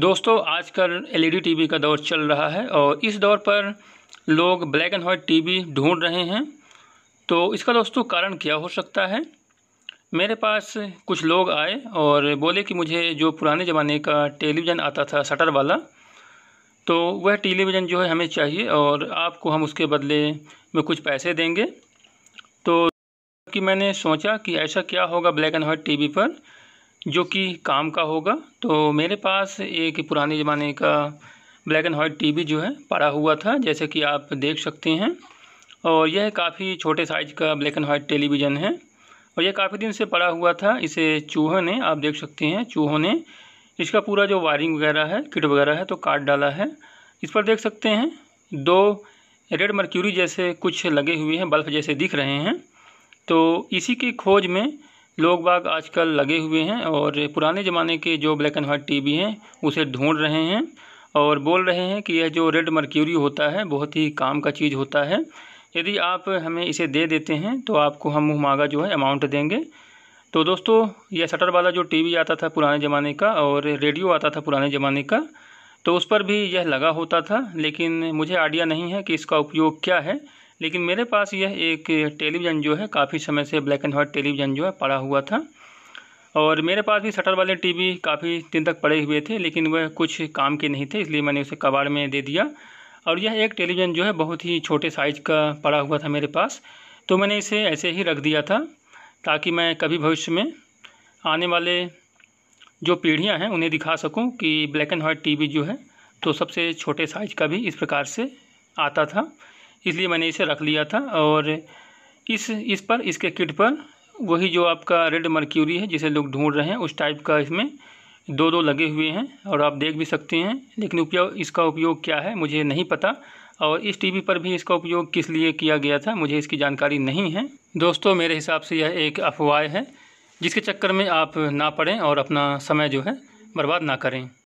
दोस्तों आजकल LED TV का दौर चल रहा है और इस दौर पर लोग ब्लैक एंड वाइट टीवी ढूंढ रहे हैं तो इसका दोस्तों कारण क्या हो सकता है मेरे पास कुछ लोग आए और बोले कि मुझे जो पुराने ज़माने का टेलीविज़न आता था शटर वाला तो वह टेलीविज़न जो है हमें चाहिए और आपको हम उसके बदले में कुछ पैसे देंगे तो कि मैंने सोचा कि ऐसा क्या होगा ब्लैक एंड वाइट टीवी पर जो कि काम का होगा तो मेरे पास एक पुराने ज़माने का ब्लैक एंड वाइट टीवी जो है पड़ा हुआ था जैसे कि आप देख सकते हैं और यह काफ़ी छोटे साइज का ब्लैक एंड वाइट टेलीविज़न है और यह काफ़ी दिन से पड़ा हुआ था इसे चूहों ने आप देख सकते हैं चूहों ने इसका पूरा जो वायरिंग वगैरह है किट वगैरह है तो काट डाला है इस पर देख सकते हैं दो रेड मर्क्यूरी जैसे कुछ लगे हुए हैं बल्ब जैसे दिख रहे हैं तो इसी की खोज में लोग बाग आजकल लगे हुए हैं और पुराने ज़माने के जो ब्लैक एंड वाइट टीवी हैं उसे ढूंढ रहे हैं और बोल रहे हैं कि यह जो रेड मर्क्यूरी होता है बहुत ही काम का चीज़ होता है यदि आप हमें इसे दे देते हैं तो आपको हम मुँह मांगा जो है अमाउंट देंगे तो दोस्तों यह शटर वाला जो टीवी आता था पुराने ज़माने का और रेडियो आता था पुराने ज़माने का तो उस पर भी यह लगा होता था लेकिन मुझे आइडिया नहीं है कि इसका उपयोग क्या है लेकिन मेरे पास यह एक टेलीविज़न जो है काफ़ी समय से ब्लैक एंड वाइट टेलीविज़न जो है पड़ा हुआ था और मेरे पास भी शटर वाले टीवी काफ़ी दिन तक पड़े हुए थे लेकिन वह कुछ काम के नहीं थे इसलिए मैंने उसे कबाड़ में दे दिया और यह एक टेलीविज़न जो है बहुत ही छोटे साइज़ का पड़ा हुआ था मेरे पास तो मैंने इसे ऐसे ही रख दिया था ताकि मैं कभी भविष्य में आने वाले जो पीढ़ियाँ हैं उन्हें दिखा सकूँ कि ब्लैक एंड वाइट टी जो है तो सबसे छोटे साइज का भी इस प्रकार से आता था इसलिए मैंने इसे रख लिया था और इस इस पर इसके किट पर वही जो आपका रेड मर्क्यूरी है जिसे लोग ढूंढ रहे हैं उस टाइप का इसमें दो दो लगे हुए हैं और आप देख भी सकते हैं लेकिन उपयोग इसका उपयोग क्या है मुझे नहीं पता और इस टीवी पर भी इसका उपयोग किस लिए किया गया था मुझे इसकी जानकारी नहीं है दोस्तों मेरे हिसाब से यह एक अफवाह है जिसके चक्कर में आप ना पढ़ें और अपना समय जो है बर्बाद ना करें